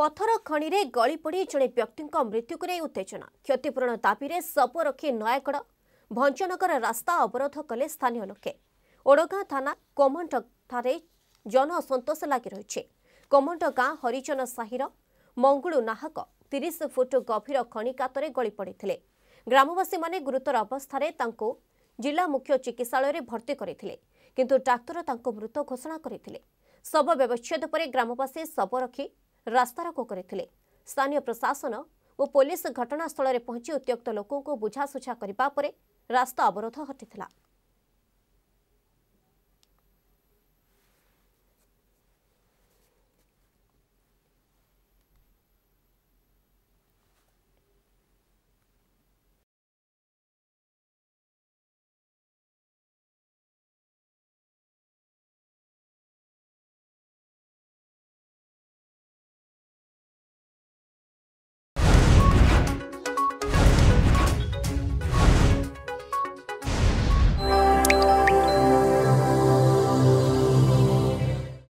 ପଥର ଖଣିରେ ଗଳିପଡ଼ି ଜଣେ ବ୍ୟକ୍ତିଙ୍କ ମୃତ୍ୟୁକୁ ନେଇ ଉତ୍ତେଜନା କ୍ଷତିପୂରଣ ଦାବିରେ ସପରକ୍ଷୀ ନୟାଗଡ଼ ଭଞ୍ଜନଗର ରାସ୍ତା ଅବରୋଧ କଲେ ସ୍ଥାନୀୟ ଲୋକେ ଓଡ଼ଗାଁ ଥାନା କମଣ୍ଡଠାରେ ଜନଅସନ୍ତୋଷ ଲାଗି ରହିଛି କମଣ୍ଡ ଗାଁ ହରିଜନ ସାହିର ମଙ୍ଗୁଳୁ ନାହକ ତିରିଶ ଫୁଟ ଗଭୀର ଖଣିକାତରେ ଗଳିପଡ଼ିଥିଲେ ଗ୍ରାମବାସୀମାନେ ଗୁରୁତର ଅବସ୍ଥାରେ ତାଙ୍କୁ ଜିଲ୍ଲା ମୁଖ୍ୟ ଚିକିତ୍ସାଳୟରେ ଭର୍ତ୍ତି କରିଥିଲେ କିନ୍ତୁ ଡାକ୍ତର ତାଙ୍କୁ ମୃତ ଘୋଷଣା କରିଥିଲେ ଶବ ବ୍ୟବଚ୍ଛେଦ ପରେ ଗ୍ରାମବାସୀ ଶବ ରଖି ରାସ୍ତାରୋକ କରିଥିଲେ ସ୍ଥାନୀୟ ପ୍ରଶାସନ ଓ ପୋଲିସ ଘଟଣାସ୍ଥଳରେ ପହଞ୍ଚି ଉତ୍ତ୍ୟକ୍ତ ଲୋକଙ୍କୁ ବୁଝାସୁଝା କରିବା ପରେ ରାସ୍ତା ଅବରୋଧ ଘଟିଥିଲା